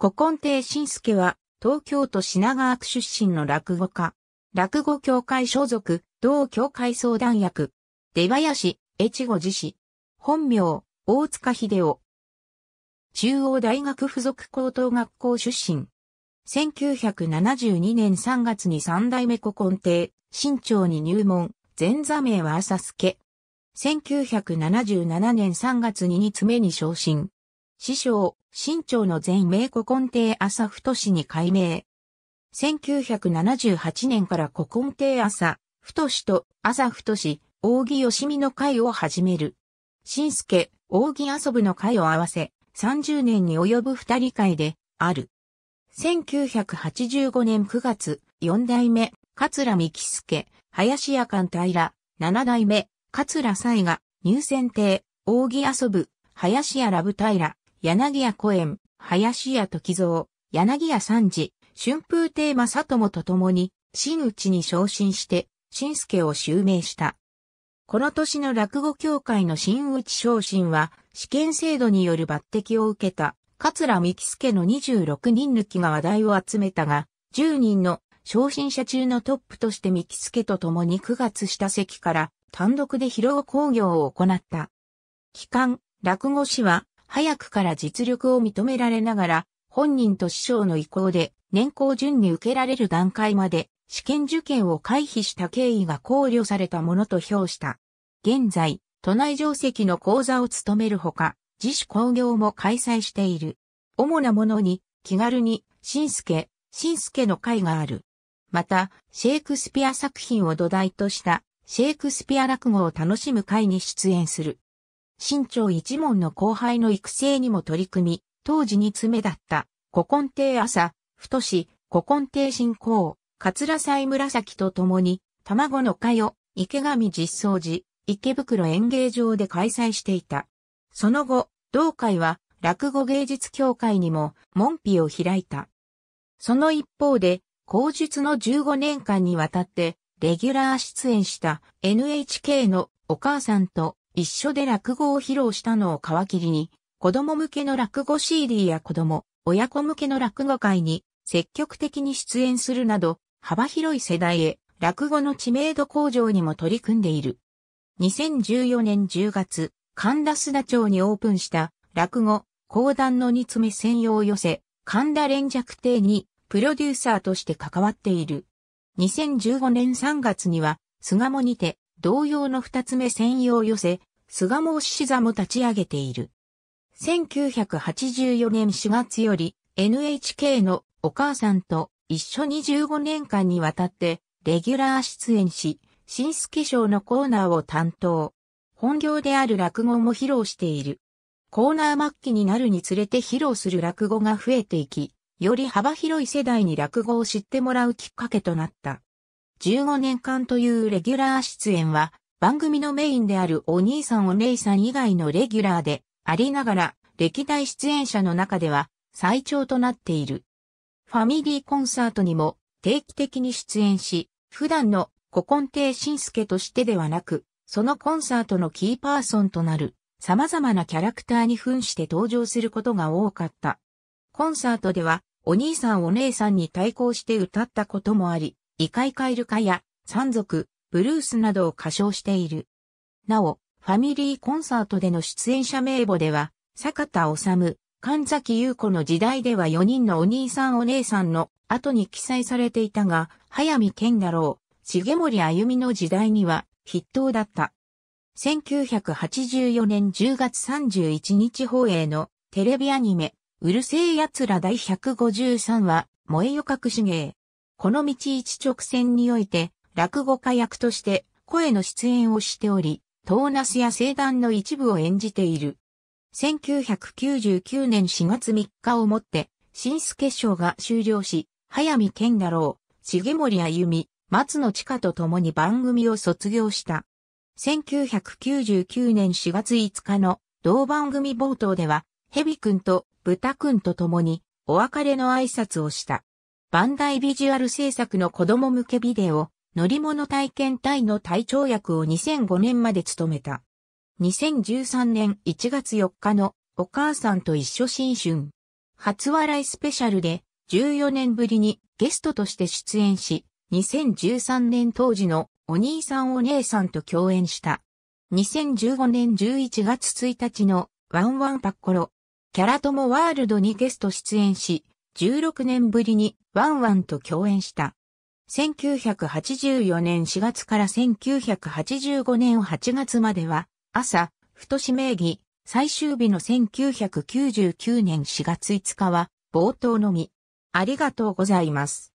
古今亭新介は、東京都品川区出身の落語家。落語協会所属、同協会相談役。出林、越後寺氏。本名、大塚秀夫。中央大学附属高等学校出身。1972年3月に三代目古今亭、新町に入門、前座名は浅助。1977年3月に二つ目に昇進。師匠、新朝の前名古今帝朝太氏に改名。1978年から古今帝朝、太氏と朝太氏、扇義美の会を始める。新助、扇遊ぶの会を合わせ、30年に及ぶ二人会で、ある。1985年9月、四代目、桂三木助、林屋館平、七代目、桂西が、入選帝、扇遊ぶ、林屋ラブ平、柳谷古園、林家時蔵、柳谷三次、春風亭正友と共に、真打に昇進して、新助を襲名した。この年の落語協会の新内昇進は、試験制度による抜擢を受けた、桂三木助の26人抜きが話題を集めたが、10人の昇進者中のトップとして三木助と共に9月下席から単独で披露工業を行った。期間、落語師は早くから実力を認められながら、本人と師匠の意向で年功順に受けられる段階まで試験受験を回避した経緯が考慮されたものと評した。現在、都内定席の講座を務めるほか、自主工業も開催している。主なものに、気軽に、新助、新助の会がある。また、シェイクスピア作品を土台とした、シェイクスピア落語を楽しむ会に出演する。新朝一門の後輩の育成にも取り組み、当時に詰めだった、古今亭朝、太し、古今亭新仰、桂祭紫と共に、卵の会を池上実相寺、池袋演芸場で開催していた。その後、同会は落語芸術協会にも門扉を開いた。その一方で、後述の15年間にわたって、レギュラー出演した NHK のお母さんと一緒で落語を披露したのを皮切りに、子供向けの落語 CD や子供、親子向けの落語会に積極的に出演するなど、幅広い世代へ落語の知名度向上にも取り組んでいる。2014年10月、神田須田町にオープンした落語、講談の煮詰め専用寄せ、神田連弱亭にプロデューサーとして関わっている。2015年3月には、菅もにて、同様の二つ目専用寄せ、菅帽志座も立ち上げている。1984年4月より NHK のお母さんと一緒に15年間にわたってレギュラー出演し、新助賞のコーナーを担当。本業である落語も披露している。コーナー末期になるにつれて披露する落語が増えていき、より幅広い世代に落語を知ってもらうきっかけとなった。15年間というレギュラー出演は、番組のメインであるお兄さんお姉さん以外のレギュラーでありながら、歴代出演者の中では最長となっている。ファミリーコンサートにも定期的に出演し、普段の古今亭新介としてではなく、そのコンサートのキーパーソンとなる様々なキャラクターに扮して登場することが多かった。コンサートではお兄さんお姉さんに対抗して歌ったこともあり、異界カエル化や山賊、ブルースなどを歌唱している。なお、ファミリーコンサートでの出演者名簿では、坂田治、神崎優子の時代では4人のお兄さんお姉さんの後に記載されていたが、早見健太郎、重森あゆみの時代には筆頭だった。1984年10月31日放映のテレビアニメ、うるせえ奴ら第153話、萌えよかくし芸。この道一直線において、落語家役として声の出演をしており、トーナスや聖団の一部を演じている。1999年4月3日をもって、新助賞が終了し、早見健太郎、重森あゆみ、松野千佳と共に番組を卒業した。1999年4月5日の同番組冒頭では、ヘビ君と豚君と共にお別れの挨拶をした。バンダイビジュアル制作の子供向けビデオ、乗り物体験隊の隊長役を2005年まで務めた。2013年1月4日のお母さんと一緒新春。初笑いスペシャルで14年ぶりにゲストとして出演し、2013年当時のお兄さんお姉さんと共演した。2015年11月1日のワンワンパッコロ。キャラともワールドにゲスト出演し、16年ぶりにワンワンと共演した。1984年4月から1985年8月までは、朝、太し名義、最終日の1999年4月5日は、冒頭のみ。ありがとうございます。